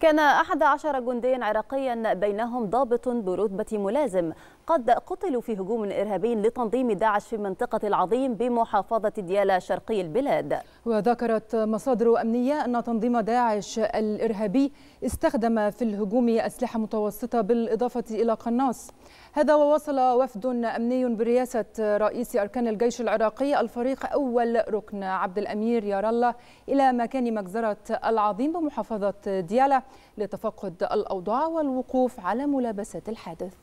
كان أحد عشر جنديا عراقيا بينهم ضابط برتبة ملازم قد قتلوا في هجوم إرهابي لتنظيم داعش في منطقة العظيم بمحافظة ديالى شرقي البلاد وذكرت مصادر أمنية أن تنظيم داعش الإرهابي استخدم في الهجوم أسلحة متوسطة بالإضافة إلى قناص هذا ووصل وفد أمني برئاسة رئيس أركان الجيش العراقي الفريق أول ركن عبد الأمير يار الله إلى مكان مجزرة العظيم بمحافظة ديالى لتفقد الأوضاع والوقوف على ملابسة الحادث